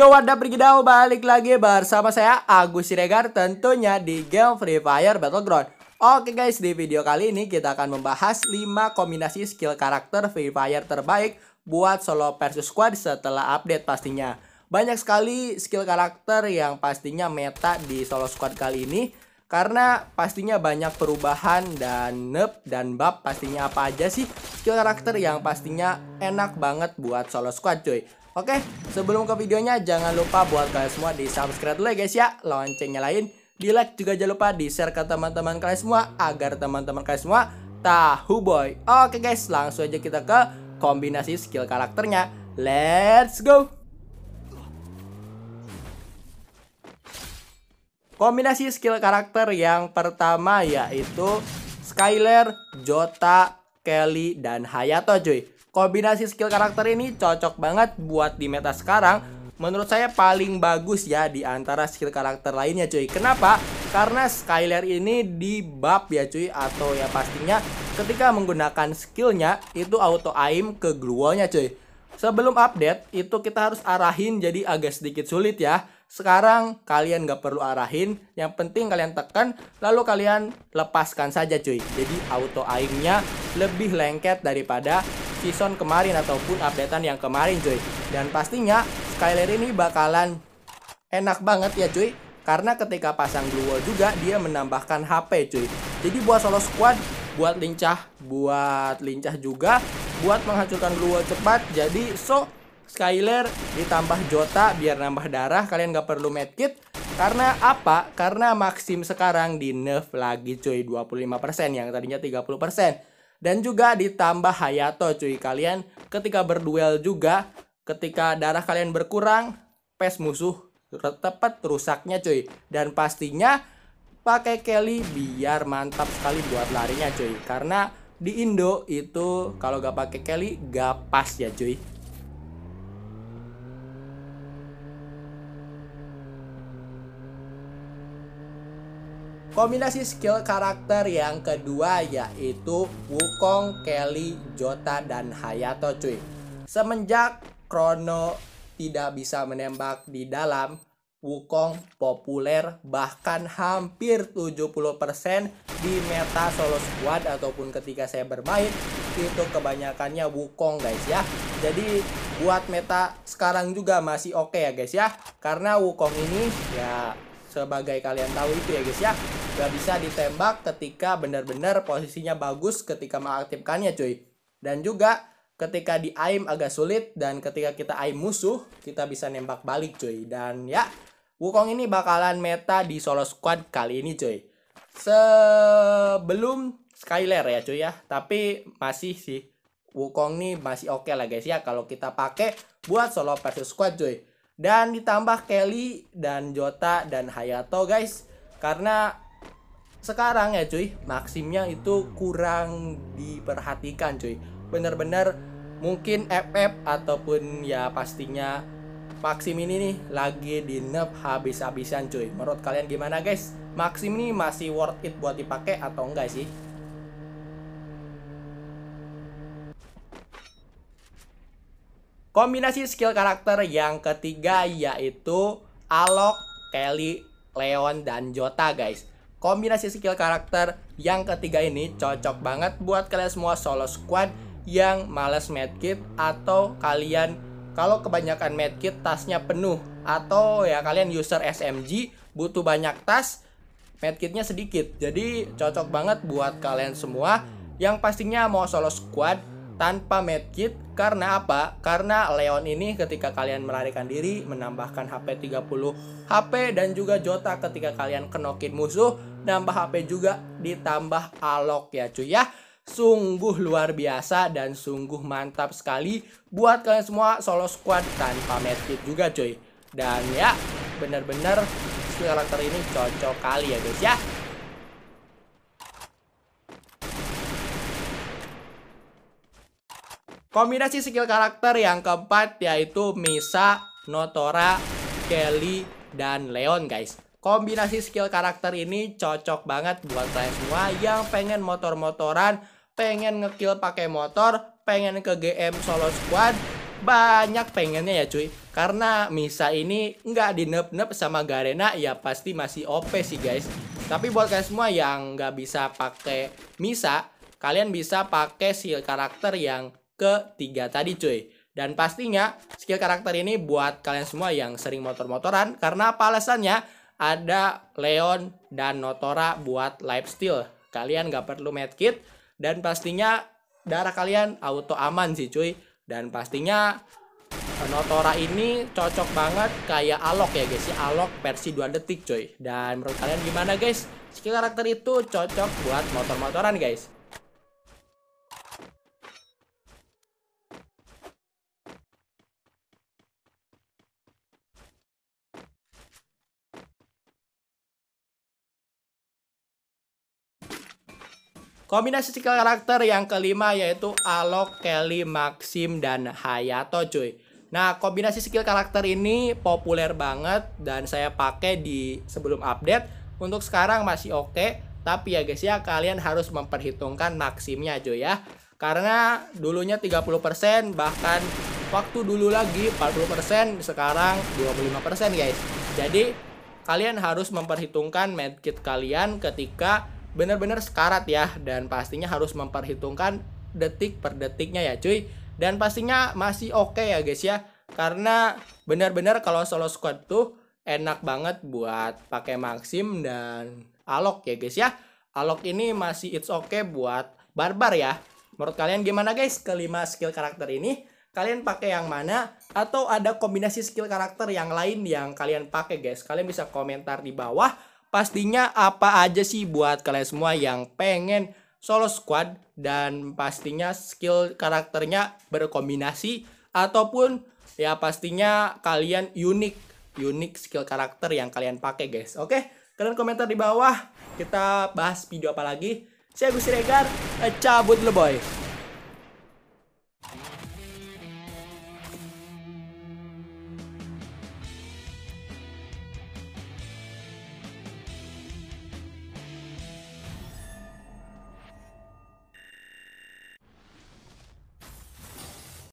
Yo wadah pergi Brigidau balik lagi bersama saya Agus Siregar tentunya di game Free Fire Battleground Oke guys di video kali ini kita akan membahas 5 kombinasi skill karakter Free Fire terbaik buat solo versus squad setelah update pastinya Banyak sekali skill karakter yang pastinya meta di solo squad kali ini karena pastinya banyak perubahan dan nerf dan bab pastinya apa aja sih skill karakter yang pastinya enak banget buat solo squad cuy Oke, sebelum ke videonya jangan lupa buat kalian semua di subscribe dulu ya guys ya, loncengnya lain, di like juga jangan lupa di share ke teman-teman kalian semua agar teman-teman kalian semua tahu boy. Oke guys, langsung aja kita ke kombinasi skill karakternya. Let's go! Kombinasi skill karakter yang pertama yaitu Skyler, Jota, Kelly, dan Hayato cuy Kombinasi skill karakter ini cocok banget buat di meta sekarang menurut saya paling bagus ya di antara skill karakter lainnya cuy. Kenapa? Karena Skyler ini di buff ya cuy atau ya pastinya ketika menggunakan skillnya itu auto aim ke gluonya, cuy. Sebelum update itu kita harus arahin jadi agak sedikit sulit ya. Sekarang kalian gak perlu arahin, yang penting kalian tekan lalu kalian lepaskan saja cuy. Jadi auto aimnya lebih lengket daripada season kemarin ataupun updatean yang kemarin cuy dan pastinya Skyler ini bakalan enak banget ya cuy karena ketika pasang Blue Wall juga dia menambahkan HP cuy jadi buat solo squad buat lincah buat lincah juga buat menghancurkan Blue Wall cepat jadi so Skyler ditambah Jota biar nambah darah kalian gak perlu medkit karena apa? Karena Maxim sekarang di nerf lagi cuy 25% yang tadinya 30% dan juga ditambah Hayato cuy. Kalian ketika berduel juga ketika darah kalian berkurang, pes musuh tepat rusaknya cuy. Dan pastinya pakai Kelly biar mantap sekali buat larinya cuy. Karena di Indo itu kalau gak pakai Kelly gak pas ya cuy. Kombinasi skill karakter yang kedua yaitu Wukong, Kelly, Jota, dan Hayato cuy. Semenjak Chrono tidak bisa menembak di dalam, Wukong populer bahkan hampir 70% di meta solo squad ataupun ketika saya bermain itu kebanyakannya Wukong guys ya. Jadi buat meta sekarang juga masih oke okay ya guys ya. Karena Wukong ini ya sebagai kalian tahu itu ya guys ya Gak bisa ditembak ketika benar-benar posisinya bagus ketika mengaktifkannya cuy. Dan juga ketika di aim agak sulit dan ketika kita aim musuh kita bisa nembak balik cuy. Dan ya Wukong ini bakalan meta di solo squad kali ini cuy. Sebelum Skyler ya cuy ya. Tapi masih sih Wukong ini masih oke okay lah guys ya kalau kita pakai buat solo versus squad cuy. Dan ditambah Kelly dan Jota dan Hayato guys karena sekarang ya cuy maksimnya itu kurang diperhatikan cuy bener-bener mungkin FF ataupun ya pastinya Maxim ini nih lagi di nerf habis-habisan cuy menurut kalian gimana guys Maxim ini masih worth it buat dipakai atau enggak sih Kombinasi skill karakter yang ketiga yaitu Alok, Kelly, Leon, dan Jota guys kombinasi skill karakter yang ketiga ini cocok banget buat kalian semua solo squad yang males medkit atau kalian kalau kebanyakan medkit tasnya penuh atau ya kalian user SMG butuh banyak tas medkitnya sedikit jadi cocok banget buat kalian semua yang pastinya mau solo squad tanpa medkit karena apa? Karena Leon ini ketika kalian melarikan diri menambahkan HP 30 HP dan juga Jota ketika kalian kenokin musuh nambah HP juga ditambah alok ya cuy ya sungguh luar biasa dan sungguh mantap sekali buat kalian semua solo squad tanpa medkit juga cuy dan ya bener-bener skill karakter ini cocok kali ya guys ya Kombinasi skill karakter yang keempat yaitu Misa, Notora, Kelly, dan Leon guys Kombinasi skill karakter ini cocok banget buat saya semua yang pengen motor-motoran, pengen ngekill pakai motor, pengen ke GM solo squad, banyak pengennya ya cuy Karena Misa ini nggak di nep nep sama Garena ya pasti masih OP sih guys Tapi buat kalian semua yang nggak bisa pakai Misa Kalian bisa pakai skill karakter yang ketiga tadi cuy Dan pastinya skill karakter ini buat kalian semua yang sering motor-motoran Karena apa alasannya? ada Leon dan Notora buat steel. Kalian gak perlu medkit dan pastinya darah kalian auto aman sih cuy. Dan pastinya Notora ini cocok banget kayak Alok ya guys, si Alok versi 2 detik cuy. Dan menurut kalian gimana guys? Skill karakter itu cocok buat motor-motoran guys. Kombinasi skill karakter yang kelima yaitu Alok, Kelly, Maxim, dan Hayato cuy. Nah, kombinasi skill karakter ini populer banget dan saya pakai di sebelum update. Untuk sekarang masih oke, tapi ya guys ya kalian harus memperhitungkan maksimnya cuy ya. Karena dulunya 30% bahkan waktu dulu lagi 40%, sekarang 25% guys. Jadi kalian harus memperhitungkan medkit kalian ketika benar-benar sekarat ya dan pastinya harus memperhitungkan detik per detiknya ya cuy dan pastinya masih oke okay ya guys ya karena benar-benar kalau solo squad tuh enak banget buat pakai maksim dan Alok ya guys ya Alok ini masih it's okay buat barbar ya menurut kalian gimana guys kelima skill karakter ini kalian pakai yang mana atau ada kombinasi skill karakter yang lain yang kalian pakai guys kalian bisa komentar di bawah pastinya apa aja sih buat kalian semua yang pengen solo squad dan pastinya skill karakternya berkombinasi ataupun ya pastinya kalian unik unik skill karakter yang kalian pakai guys oke kalian komentar di bawah kita bahas video apa lagi saya Gus Regar cabut lo boy